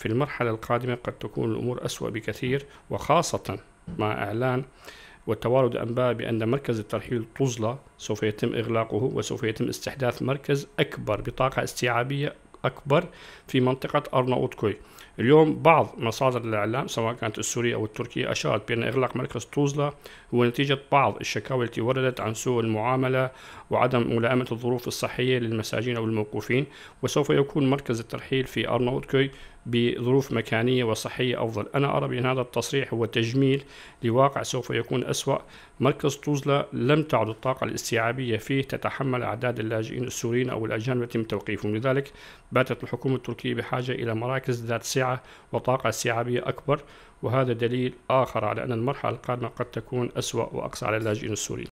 في المرحلة القادمة قد تكون الأمور أسوأ بكثير وخاصة مع إعلان وتوارد أنباء بأن مركز الترحيل طزلة سوف يتم إغلاقه وسوف يتم استحداث مركز أكبر بطاقة استيعابية أكبر في منطقة أرناؤوطكوي اليوم بعض مصادر الإعلام سواء كانت السورية أو التركية أشارت بأن إغلاق مركز طوزلا هو نتيجة بعض الشكاوي التي وردت عن سوء المعاملة وعدم ملائمة الظروف الصحية للمساجين أو الموقوفين وسوف يكون مركز الترحيل في أرناؤوطكوي بظروف مكانية وصحية أفضل أنا أرى بأن هذا التصريح هو تجميل لواقع سوف يكون أسوأ مركز طوزلة لم تعد الطاقة الاستيعابية فيه تتحمل أعداد اللاجئين السوريين أو الأجانب يتم توقيفهم لذلك باتت الحكومة التركية بحاجة إلى مراكز ذات سعة وطاقة استيعابية أكبر وهذا دليل آخر على أن المرحلة القادمة قد تكون أسوأ وأقصى على اللاجئين السوريين